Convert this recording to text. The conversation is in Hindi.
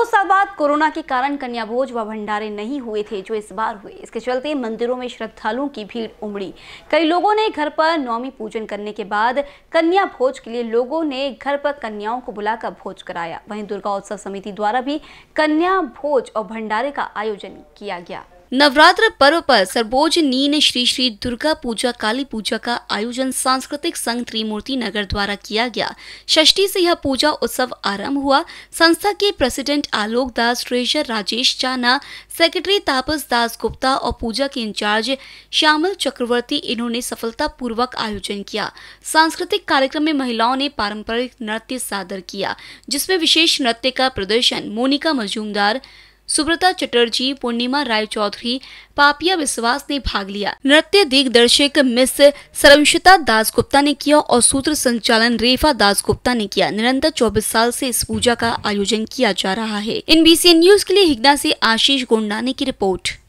दो साल बाद कोरोना के कारण कन्या भोज व भंडारे नहीं हुए थे जो इस बार हुए इसके चलते मंदिरों में श्रद्धालुओं की भीड़ उमड़ी कई लोगों ने घर पर नौमी पूजन करने के बाद कन्या भोज के लिए लोगों ने घर पर कन्याओं को बुलाकर भोज कराया वहीं दुर्गा उत्सव समिति द्वारा भी कन्या भोज और भंडारे का आयोजन किया गया नवरात्र पर्व पर नीन श्री श्री दुर्गा पूजा काली पूजा का आयोजन सांस्कृतिक संघ त्रिमूर्ति नगर द्वारा किया गया षष्टी से यह पूजा उत्सव आरंभ हुआ संस्था के president Alok Das treasurer Rajesh Chana secretary तापस दास गुप्ता और पूजा के इंचार्ज श्यामल चक्रवर्ती इन्होंने पूर्वक आयोजन किया सांस्कृतिक कार्यक्रम में महिलाओं ने पारंपरिक नृत्य सादर किया जिसमे विशेष नृत्य का प्रदर्शन मोनिका मजूमदार सुब्रता चटर्जी पूर्णिमा राय चौधरी पापिया विश्वास ने भाग लिया नृत्य दिग्दर्शक मिस सरमशिता दास गुप्ता ने किया और सूत्र संचालन रेफा दास गुप्ता ने किया निरंतर 24 साल से इस पूजा का आयोजन किया जा रहा है इन बीसी न्यूज के लिए हिगना ऐसी आशीष गोंडाने की रिपोर्ट